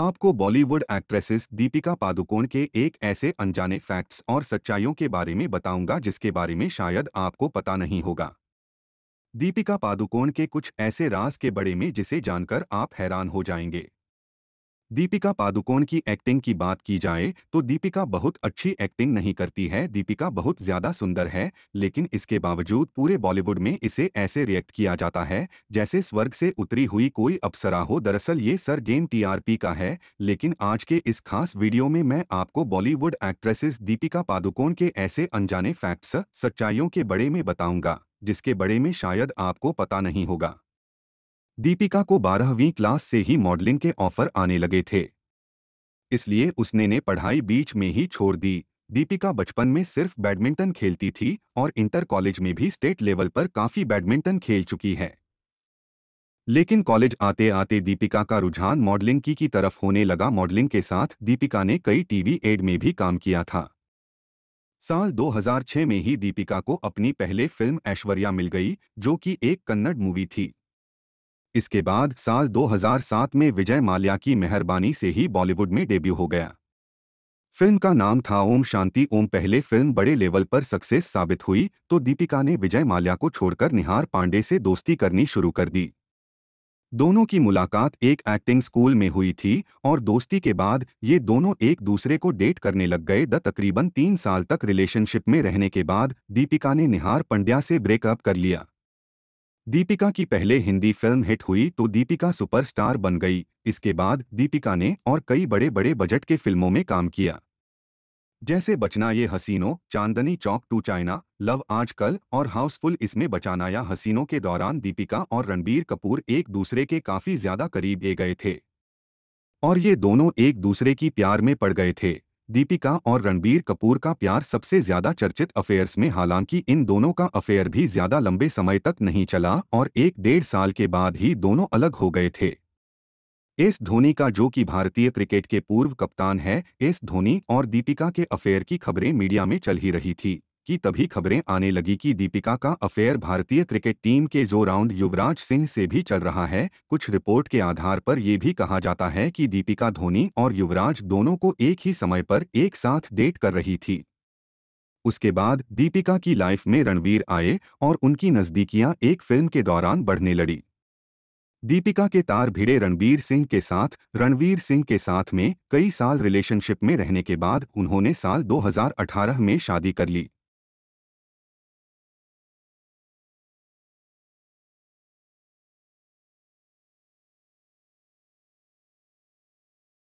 आपको बॉलीवुड एक्ट्रेसेस दीपिका पादुकोण के एक ऐसे अनजाने फैक्ट्स और सच्चाइयों के बारे में बताऊंगा जिसके बारे में शायद आपको पता नहीं होगा दीपिका पादुकोण के कुछ ऐसे राज के बड़े में जिसे जानकर आप हैरान हो जाएंगे दीपिका पादुकोण की एक्टिंग की बात की जाए तो दीपिका बहुत अच्छी एक्टिंग नहीं करती है दीपिका बहुत ज़्यादा सुंदर है लेकिन इसके बावजूद पूरे बॉलीवुड में इसे ऐसे रिएक्ट किया जाता है जैसे स्वर्ग से उतरी हुई कोई अप्सरा हो दरअसल ये सर गेम टीआरपी का है लेकिन आज के इस खास वीडियो में मैं आपको बॉलीवुड एक्ट्रेसेस दीपिका पादुकोण के ऐसे अनजाने फैक्ट्स सच्चाइयों के बड़े में बताऊँगा जिसके बड़े में शायद आपको पता नहीं होगा दीपिका को बारहवीं क्लास से ही मॉडलिंग के ऑफर आने लगे थे इसलिए उसने ने पढ़ाई बीच में ही छोड़ दी दीपिका बचपन में सिर्फ बैडमिंटन खेलती थी और इंटर कॉलेज में भी स्टेट लेवल पर काफ़ी बैडमिंटन खेल चुकी है लेकिन कॉलेज आते आते दीपिका का रुझान मॉडलिंग की की तरफ होने लगा मॉडलिंग के साथ दीपिका ने कई टीवी एड में भी काम किया था साल 2006 में ही दीपिका को अपनी पहले फिल्म ऐश्वर्या मिल गई जो कि एक कन्नड़ मूवी थी इसके बाद साल 2007 में विजय माल्या की मेहरबानी से ही बॉलीवुड में डेब्यू हो गया फिल्म का नाम था ओम शांति ओम पहले फिल्म बड़े लेवल पर सक्सेस साबित हुई तो दीपिका ने विजय माल्या को छोड़कर निहार पांडे से दोस्ती करनी शुरू कर दी दोनों की मुलाकात एक एक्टिंग स्कूल में हुई थी और दोस्ती के बाद ये दोनों एक दूसरे को डेट करने लग गए द तकरीबन तीन साल तक रिलेशनशिप में रहने के बाद दीपिका ने निहार पंड्या से ब्रेकअप कर लिया दीपिका की पहले हिंदी फिल्म हिट हुई तो दीपिका सुपरस्टार बन गई इसके बाद दीपिका ने और कई बड़े बड़े बजट के फिल्मों में काम किया जैसे बचना ये हसीनों Chandni Chowk to China love आजकल और हाउसफुल इसमें बचाना या हसीनों के दौरान दीपिका और रणबीर कपूर एक दूसरे के काफी ज्यादा करीब ए गए थे और ये दोनों एक दूसरे की प्यार में पड़ गए थे दीपिका और रणबीर कपूर का प्यार सबसे ज्यादा चर्चित अफेयर्स में हालांकि इन दोनों का अफेयर भी ज्यादा लंबे समय तक नहीं चला और एक डेढ़ साल के बाद ही दोनों अलग हो गए थे एस धोनी का जो कि भारतीय क्रिकेट के पूर्व कप्तान है एस धोनी और दीपिका के अफेयर की खबरें मीडिया में चल ही रही थी कि तभी खबरें आने लगी कि दीपिका का अफेयर भारतीय क्रिकेट टीम के जो राउंड युवराज सिंह से भी चल रहा है कुछ रिपोर्ट के आधार पर ये भी कहा जाता है कि दीपिका धोनी और युवराज दोनों को एक ही समय पर एक साथ डेट कर रही थी उसके बाद दीपिका की लाइफ में रणवीर आए और उनकी नज़दीकियां एक फिल्म के दौरान बढ़ने लड़ी दीपिका के तार भिड़े रणवीर सिंह के साथ रणवीर सिंह के साथ में कई साल रिलेशनशिप में रहने के बाद उन्होंने साल 2018 में शादी कर ली